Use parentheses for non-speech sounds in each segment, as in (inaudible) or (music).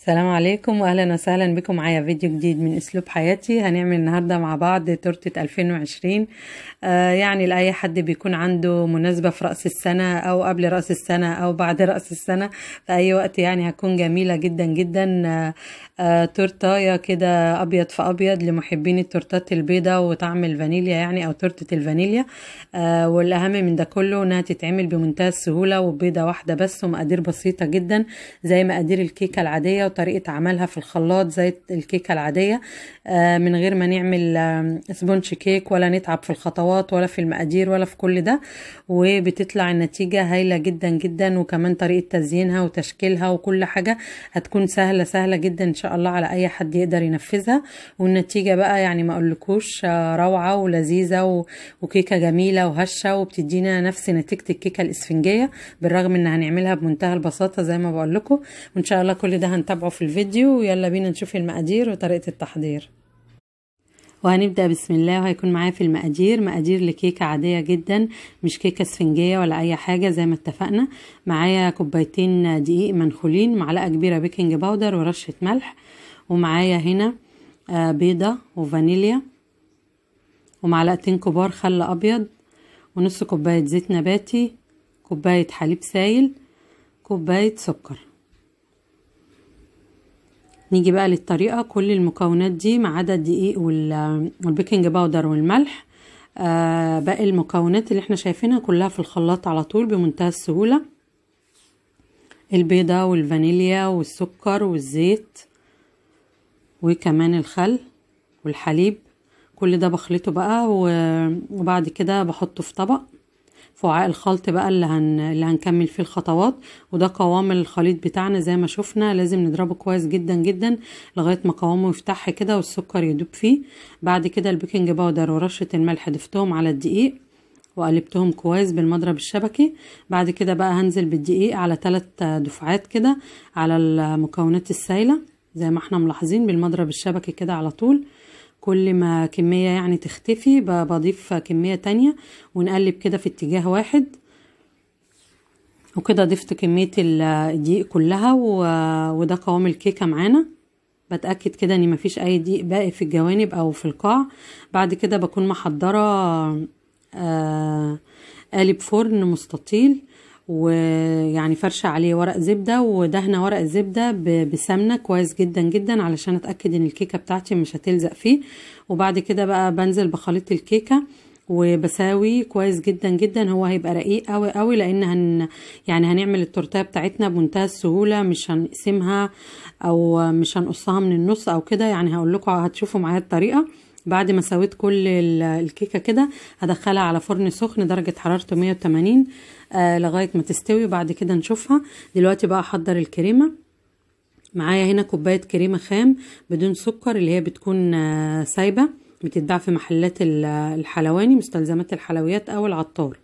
السلام عليكم واهلا وسهلا بكم معايا فيديو جديد من اسلوب حياتي هنعمل النهارده مع بعض تورته 2020 آه يعني لاي حد بيكون عنده مناسبه في راس السنه او قبل راس السنه او بعد راس السنه في اي وقت يعني هتكون جميله جدا جدا آه آه تورتايه كده ابيض في ابيض لمحبين التورتات البيضاء وطعم الفانيليا يعني او تورته الفانيليا آه والاهم من ده كله انها تتعمل بمنتهى السهوله وبيضه واحده بس ومقادير بسيطه جدا زي مقادير الكيكه العاديه وطريقة عملها في الخلاط زي الكيكة العادية آه، من غير ما نعمل آه، سبونج كيك ولا نتعب في الخطوات ولا في المقادير ولا في كل ده وبتطلع النتيجة هايلة جدا جدا وكمان طريقة تزيينها وتشكيلها وكل حاجة هتكون سهلة سهلة جدا ان شاء الله على اي حد يقدر ينفذها والنتيجة بقى يعني ما اقولكوش آه، روعة ولذيذة وكيكة جميلة وهشة وبتدينا نفس نتيجة الكيكة الاسفنجية بالرغم ان هنعملها بمنتهى البساطة زي ما بقول لكم وان شاء الله كل ده هنتابعه تابعوا في الفيديو ويلا بينا نشوف المقادير وطريقة التحضير وهنبدأ بسم الله وهيكون معايا في المقادير مقادير لكيكة عادية جدا مش كيكة اسفنجية ولا أي حاجة زي ما اتفقنا معايا كوبايتين دقيق منخولين معلقة كبيرة بيكنج باودر ورشة ملح ومعايا هنا آه، بيضة وفانيليا ومعلقتين كبار خل أبيض ونص كوباية زيت نباتي كوباية حليب سايل كوباية سكر نيجي بقى للطريقة كل المكونات دي ما عدا الدقيق والبيكنج باودر والملح آه باقي المكونات اللي احنا شايفينها كلها في الخلاط على طول بمنتهى السهولة البيضة والفانيليا والسكر والزيت وكمان الخل والحليب كل ده بخلطه بقى وبعد كده بحطه في طبق فعاء الخلط بقى اللي, هن... اللي هنكمل فيه الخطوات وده قوام الخليط بتاعنا زي ما شفنا لازم نضربه كويس جدا جدا لغاية ما قوامه يفتح كده والسكر يدوب فيه بعد كده البيكنج باودر ورشة الملح ضفتهم على الدقيق وقلبتهم كويس بالمضرب الشبكي بعد كده بقى هنزل بالدقيق على ثلاث دفعات كده على المكونات السائلة زي ما احنا ملاحظين بالمضرب الشبكي كده على طول كل ما كمية يعني تختفي بضيف كمية تانية ونقلب كده في اتجاه واحد وكده ضفت كمية الدقيق كلها وده قوام الكيكة معانا بتأكد كده ان مفيش اي دقيق باقي في الجوانب او في القاع بعد كده بكون محضرة آه، قالب فرن مستطيل ويعني فرشة عليه ورق زبدة ودهنة ورق الزبدة بسمنة كويس جدا جدا علشان اتأكد ان الكيكة بتاعتي مش هتلزق فيه وبعد كده بقى بنزل بخليط الكيكة وبساوي كويس جدا جدا هو هيبقى رقيق قوي قوي لان هن يعني هنعمل التورتيه بتاعتنا بمنتهى السهوله مش هنقسمها او مش هنقصها من النص او كده يعني هقول لكم هتشوفوا معايا الطريقه بعد ما سويت كل الكيكه كده هدخلها على فرن سخن درجه حرارته 180 آه لغايه ما تستوي وبعد كده نشوفها دلوقتي بقى احضر الكريمه معايا هنا كوبايه كريمه خام بدون سكر اللي هي بتكون آه سايبه بتتباع في محلات الحلواني مستلزمات الحلويات او العطار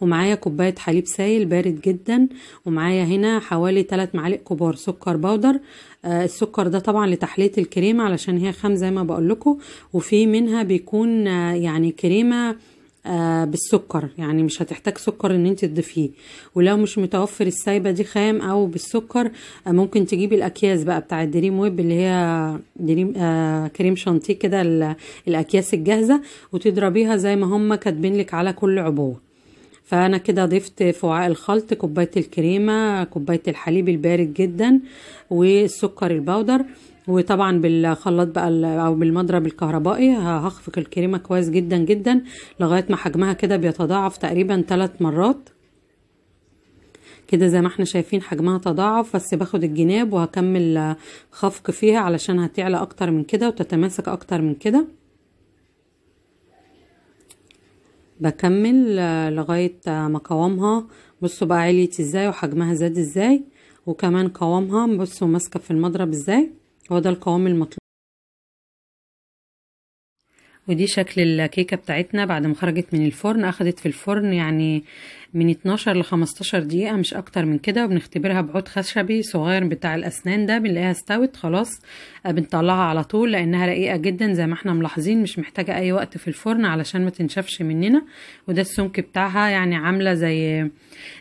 ومعايا كوبايه حليب سايل بارد جدا ومعايا هنا حوالي 3 معالق كبار سكر بودر آه السكر ده طبعا لتحليه الكريمه علشان هي خام زي ما بقول لكم وفي منها بيكون آه يعني كريمه آه، بالسكر يعني مش هتحتاج سكر ان انت تضيفيه ولو مش متوفر السايبه دي خام او بالسكر آه، ممكن تجيبي الاكياس بقى بتاع الدريم ويب اللي هي دريم آه كريم شانتيه كده الاكياس الجاهزه وتضربيها زي ما هم كاتبين لك على كل عبوه فانا كده ضفت في وعاء الخلط كوبايه الكريمه كوبايه الحليب البارد جدا والسكر البودر وطبعا بالخلاط بقى او بالمضرب الكهربائي هخفق الكريمه كويس جدا جدا لغايه ما حجمها كده بيتضاعف تقريبا ثلاث مرات كده زي ما احنا شايفين حجمها تضاعف بس باخد الجناب وهكمل خفق فيها علشان هتعلى اكتر من كده وتتماسك اكتر من كده بكمل لغايه ما قوامها بصوا بقى عليت ازاي وحجمها زاد ازاي وكمان قوامها بصوا ماسكه في المضرب ازاي هو ده القوام المطلوب ودي شكل الكيكه بتاعتنا بعد ما خرجت من الفرن اخدت في الفرن يعني من 12 ل 15 دقيقة مش أكتر من كده وبنختبرها بعود خشبي صغير بتاع الأسنان ده بنلاقيها استوت خلاص آه، بنطلعها على طول لأنها رقيقة جدا زي ما احنا ملاحظين مش محتاجة أي وقت في الفرن علشان ما تنشفش مننا وده السمك بتاعها يعني عاملة زي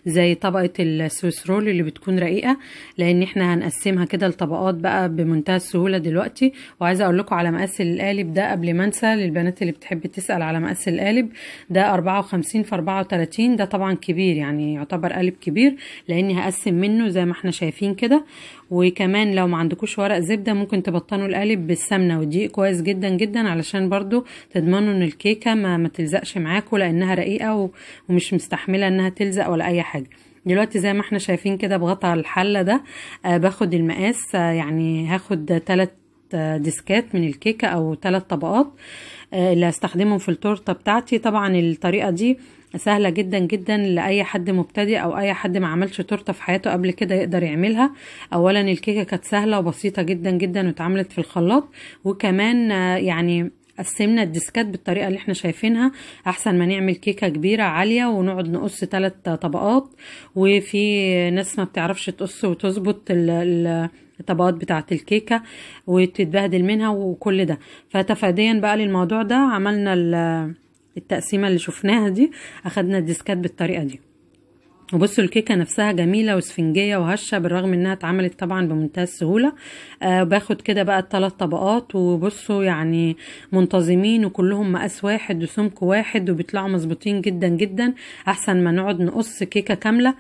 زي طبقة السويس رول اللي بتكون رقيقة لأن احنا هنقسمها كده لطبقات بقى بمنتهى السهولة دلوقتي وعايزة أقول لكم على مقاس القالب ده قبل ما أنسى للبنات اللي بتحب تسأل على مقاس القالب ده 54 في 34 ده طبعا كبير يعني يعتبر قالب كبير لاني هقسم منه زي ما احنا شايفين كده وكمان لو ما عندكوش ورق زبده ممكن تبطنوا القالب بالسمنه ودي كويس جدا جدا علشان برضو تضمنوا ان الكيكه ما, ما تلزقش معاكم لانها رقيقه ومش مستحمله انها تلزق ولا اي حاجه دلوقتي زي ما احنا شايفين كده بغطى الحله ده آه باخد المقاس آه يعني هاخد 3 آه، ديسكات من الكيكه او 3 طبقات آه اللي هستخدمهم في التورته بتاعتي طبعا الطريقه دي سهلة جدا جدا لأي حد مبتدئ أو أي حد ما عملش تورتة في حياته قبل كده يقدر يعملها أولا الكيكة كانت سهلة وبسيطة جدا جدا واتعملت في الخلاط وكمان يعني قسمنا الديسكات بالطريقه اللي احنا شايفينها احسن ما نعمل كيكه كبيره عاليه ونقعد نقص ثلاث طبقات وفي ناس ما بتعرفش تقص وتظبط الطبقات بتاعة الكيكة وتتبهدل منها وكل ده فتفاديا بقى للموضوع ده عملنا التقسيمة اللي شفناها دي اخدنا الديسكات بالطريقة دي وبصوا الكيكه نفسها جميله واسفنجيه وهشه بالرغم انها اتعملت طبعا بمنتهى السهوله آه باخد كده بقى الثلاث طبقات وبصوا يعني منتظمين وكلهم مقاس واحد وسمك واحد وبيطلعوا مظبوطين جدا جدا احسن ما نقعد نقص كيكه كامله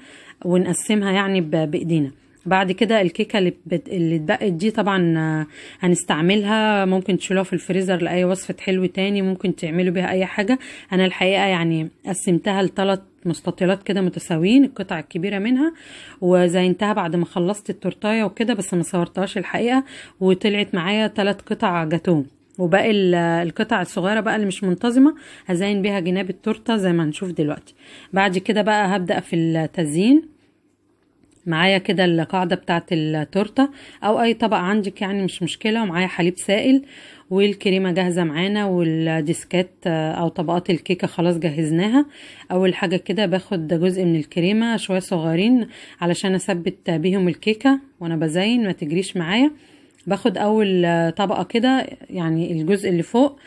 ونقسمها يعني بايدينا بعد كده الكيكه اللي بت... اللي اتبقت دي طبعا هنستعملها ممكن تشيلوها في الفريزر لاي وصفه حلو تاني ممكن تعملوا بيها اي حاجه انا الحقيقه يعني قسمتها لثلاث مستطيلات كده متساويين القطع الكبيره منها وزينتها بعد ما خلصت التورتايه وكده بس ما صورتهاش الحقيقه وطلعت معايا ثلاث قطع جاتوه وباقي القطع الصغيره بقى اللي مش منتظمه هزين بيها جناب التورته زي ما هنشوف دلوقتي بعد كده بقى هبدا في التزيين معايا كده القاعدة بتاعت التورتة او اي طبق عندك يعني مش مشكلة ومعايا حليب سائل والكريمة جاهزة معانا والديسكات آه، او طبقات الكيكة خلاص جهزناها اول حاجة كده باخد جزء من الكريمة شوية صغيرين علشان اثبت بيهم الكيكة وانا بزين ما تجريش معايا باخد اول طبقه كده يعني الجزء اللي فوق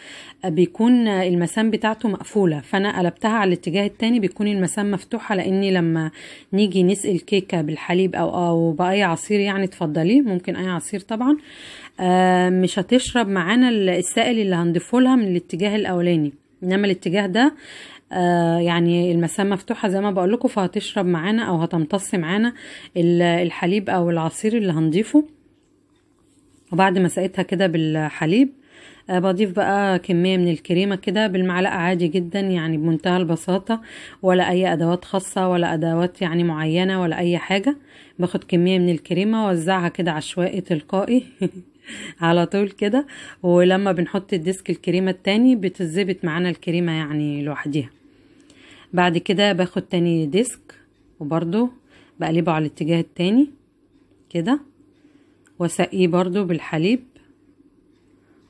بيكون المسام بتاعته مقفوله فانا قلبتها على الاتجاه التاني بيكون المسام مفتوحه لاني لما نيجي نسقي الكيكه بالحليب او او باي عصير يعني تفضليه ممكن اي عصير طبعا آه، مش هتشرب معانا السائل اللي هنضيفه لها من الاتجاه الاولاني انما الاتجاه ده آه، يعني المسام مفتوحه زي ما بقول لكم فهتشرب معانا او هتمتص معانا الحليب او العصير اللي هنضيفه وبعد ما سقيتها كده بالحليب آه، بضيف بقى كمية من الكريمة كده بالمعلقة عادي جدا يعني بمنتهى البساطة ولا أي أدوات خاصة ولا أدوات يعني معينة ولا أي حاجة باخد كمية من الكريمة ووزعها كده عشوائي تلقائي (laughs) على طول كده ولما بنحط الديسك الكريمة التاني بتتظبط معانا الكريمة يعني لوحديها بعد كده باخد تاني ديسك وبرضو بقلبه على الاتجاه التاني كده واسقيه برضو بالحليب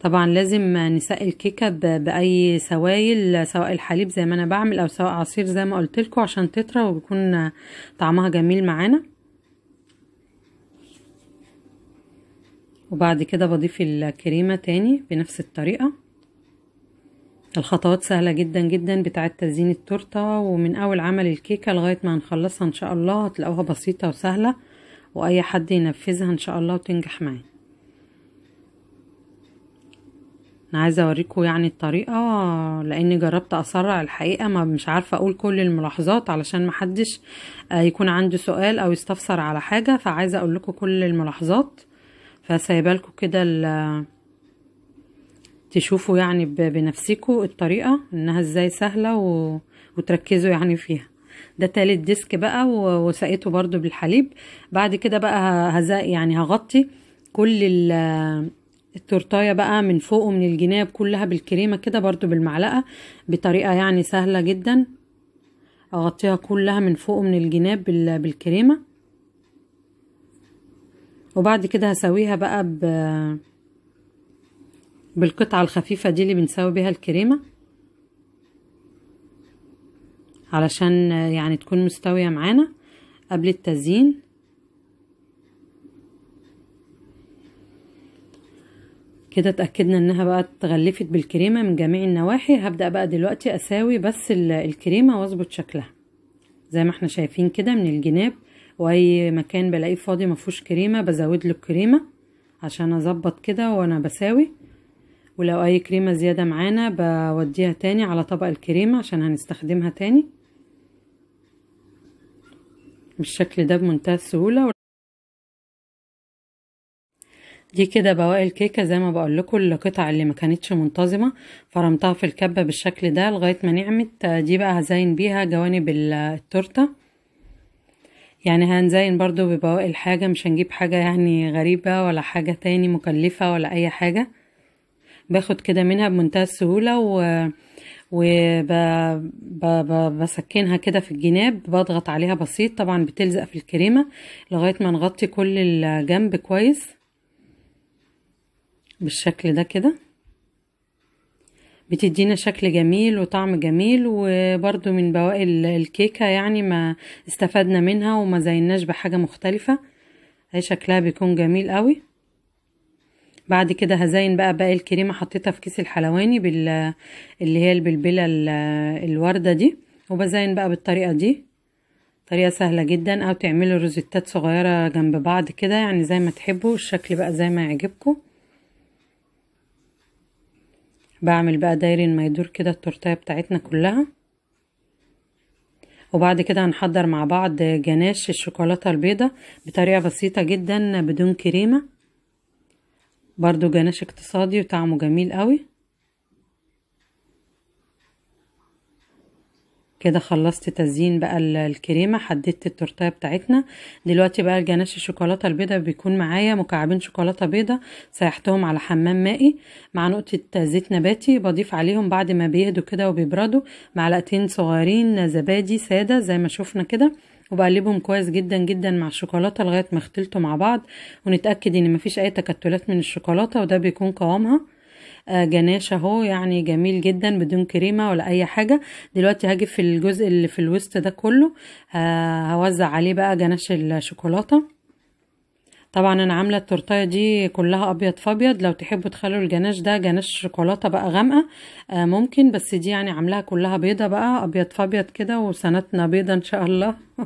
طبعا لازم نسقي الكيكة بأي سوائل سواء الحليب زي ما أنا بعمل أو سواء عصير زي ما قلتلكوا عشان تطرى وبيكون طعمها جميل معانا وبعد كده بضيف الكريمة تاني بنفس الطريقة الخطوات سهلة جدا جدا بتاعة تزيين التورتة ومن أول عمل الكيكة لغاية ما هنخلصها إن شاء الله هتلاقوها بسيطة وسهلة واي حد ينفذها ان شاء الله وتنجح معاه انا عايزه اوريكم يعني الطريقه لاني جربت اسرع الحقيقه ما مش عارفه اقول كل الملاحظات علشان محدش آه، يكون عنده سؤال او يستفسر على حاجه فعايزه اقول لكم كل الملاحظات فسايبه لكم كده تشوفوا يعني بنفسكم الطريقه انها ازاي سهله و... وتركزوا يعني فيها ده تالت ديسك بقى وسقيته برضو بالحليب بعد كده بقى هزا يعني هغطي كل التورتايه بقى من فوق ومن الجناب كلها بالكريمه كده برضو بالمعلقه بطريقه يعني سهله جدا اغطيها كلها من فوق ومن الجناب بالكريمه وبعد كده هسويها بقى بالقطعه الخفيفه دي اللي بنساوي بيها الكريمه علشان يعني تكون مستوية معانا قبل التزيين كده اتأكدنا انها بقى اتغلفت بالكريمة من جميع النواحي هبدأ بقى دلوقتي اساوي بس الكريمة واظبط شكلها زي ما احنا شايفين كده من الجناب واي مكان بلاقيه فاضي مفهوش كريمة بزود له الكريمة عشان اظبط كده وانا بساوي ولو اي كريمة زيادة معانا بوديها تاني على طبق الكريمة عشان هنستخدمها تاني بالشكل ده بمنتهى السهولة دي كده بواقي الكيكة زي ما بقول لكم القطع اللي ما كانتش منتظمة فرمتها في الكبة بالشكل ده لغاية ما نعمت دي بقى هزين بيها جوانب التورتة يعني هنزين برضو ببواقي الحاجة مش هنجيب حاجة يعني غريبة ولا حاجة تاني مكلفة ولا اي حاجة باخد كده منها بمنتهى السهولة و وبسكنها كده في الجناب بضغط عليها بسيط طبعا بتلزق في الكريمة لغاية ما نغطي كل الجنب كويس بالشكل ده كده بتدينا شكل جميل وطعم جميل وبرضو من بواقي الكيكة يعني ما استفدنا منها وما زيناش بحاجة مختلفة هي شكلها بيكون جميل قوي بعد كده هزين بقى باقي الكريمه حطيتها في كيس الحلواني بال اللي هي البلبله الورده دي وبزين بقى بالطريقه دي طريقه سهله جدا او تعملوا روزيتات صغيره جنب بعض كده يعني زي ما تحبوا الشكل بقى زي ما يعجبكم بعمل بقى دايرين ما يدور كده التورتايه بتاعتنا كلها وبعد كده هنحضر مع بعض جناش الشوكولاته البيضه بطريقه بسيطه جدا بدون كريمه برضو جناش اقتصادي وطعمه جميل قوي كده خلصت تزيين بقى الكريمه حددت التورتايه بتاعتنا دلوقتي بقى الجناش الشوكولاته البيضاء بيكون معايا مكعبين شوكولاته بيضاء سيحتهم على حمام مائي مع نقطه زيت نباتي بضيف عليهم بعد ما بيهدوا كده وبيبردوا معلقتين صغيرين زبادي ساده زي ما شفنا كده وبقلبهم كويس جدا جدا مع الشوكولاته لغايه ما اختلطوا مع بعض ونتاكد ان مفيش اي تكتلات من الشوكولاته وده بيكون قوامها آه، جناش اهو يعني جميل جدا بدون كريمه ولا اي حاجه دلوقتي هاجي في الجزء اللي في الوسط ده كله آه، هوزع عليه بقى جناش الشوكولاته طبعا انا عامله التورتايه دي كلها ابيض فابيض لو تحبوا تخلوا الجناش ده جناش شوكولاته بقى غامقه آه ممكن بس دي يعني عاملاها كلها بيضه بقى ابيض فابيض كده وسنتنا بيضه ان شاء الله (laughs)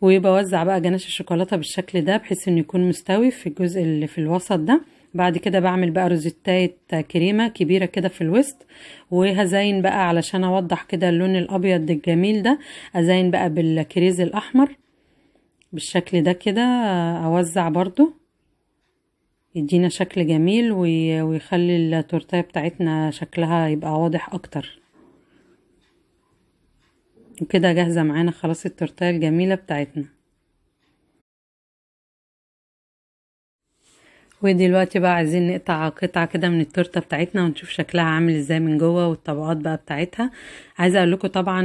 وبوزع بقى جناش الشوكولاته بالشكل ده بحيث انه يكون مستوي في الجزء اللي في الوسط ده بعد كده بعمل بقى روزيتاية كريمة كبيرة كده في الوسط وهزين بقى علشان اوضح كده اللون الابيض الجميل ده ازين بقى بالكريز الاحمر بالشكل ده كده اوزع برضو يدينا شكل جميل ويخلي التورتايه بتاعتنا شكلها يبقى واضح اكتر وكده جاهزه معانا خلاص التورتايه الجميله بتاعتنا ودلوقتي بقى عايزين نقطع قطعة كده من التورتة بتاعتنا ونشوف شكلها عامل ازاي من جوه والطبقات بقى بتاعتها عايزة اقول لكم طبعا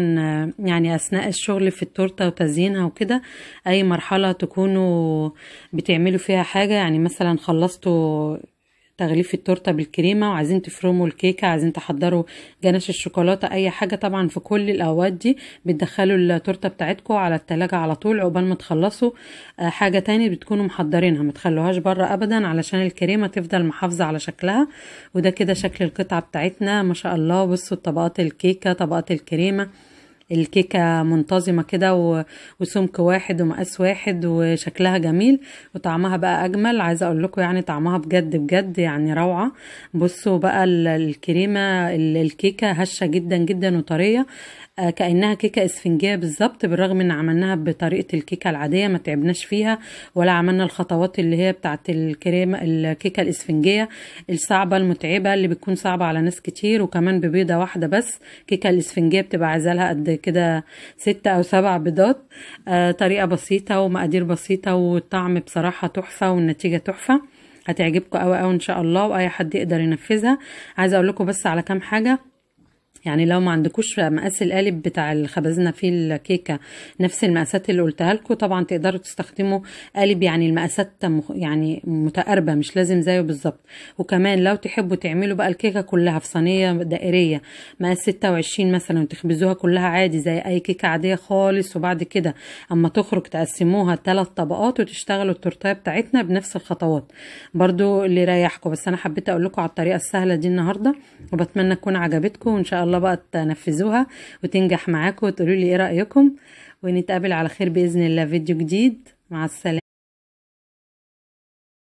يعني اثناء الشغل في التورتة وتزيينها وكده اي مرحلة تكونوا بتعملوا فيها حاجة يعني مثلا خلصتوا تغليف التورته بالكريمه وعايزين تفرموا الكيكه عايزين تحضروا جناش الشوكولاته اي حاجه طبعا في كل الاوقات دي بتدخلوا التورته بتاعتكم على التلاجة على طول عقبال ما تخلصوا آه، حاجه تاني بتكونوا محضرينها ما تخلوهاش بره ابدا علشان الكريمه تفضل محافظه على شكلها وده كده شكل القطعه بتاعتنا ما شاء الله بصوا طبقات الكيكه طبقات الكريمه الكيكة منتظمة كده وسمك واحد ومقاس واحد وشكلها جميل وطعمها بقى أجمل عايزة أقول لكم يعني طعمها بجد بجد يعني روعة بصوا بقى الكريمة الكيكة هشة جدا جدا وطرية آه، كأنها كيكة اسفنجية بالظبط بالرغم ان عملناها بطريقة الكيكة العادية ما تعبناش فيها ولا عملنا الخطوات اللي هي بتاعة الكريمة الكيكة الاسفنجية الصعبة المتعبة اللي بتكون صعبة على ناس كتير وكمان ببيضة واحدة بس كيكه الاسفنجية بتبقى عايزة لها قد كده ستة أو سبع بيضات آه، طريقة بسيطة ومقادير بسيطة والطعم بصراحة تحفة والنتيجة تحفة هتعجبكم قوي قوي ان شاء الله واي حد يقدر ينفذها عايزه اقول لكم بس على كام حاجه يعني لو ما عندكوش مقاس القالب بتاع الخبزنا في الكيكه نفس المقاسات اللي قلتها لكم طبعا تقدروا تستخدموا قالب يعني المقاسات يعني متقاربه مش لازم زيه بالظبط وكمان لو تحبوا تعملوا بقى الكيكه كلها في صينيه دائريه مقاس 26 مثلا وتخبزوها كلها عادي زي اي كيكه عاديه خالص وبعد كده اما تخرج تقسموها ثلاث طبقات وتشتغلوا التورتايه بتاعتنا بنفس الخطوات برضو اللي يريحكم بس انا حبيت اقول لكم على الطريقه السهله دي النهارده وبتمنى تكون عجبتكم وان شاء الله الله بقى تنفذوها وتنجح معاكم وتقولوا لي ايه رايكم ونتقابل على خير باذن الله فيديو جديد مع السلامه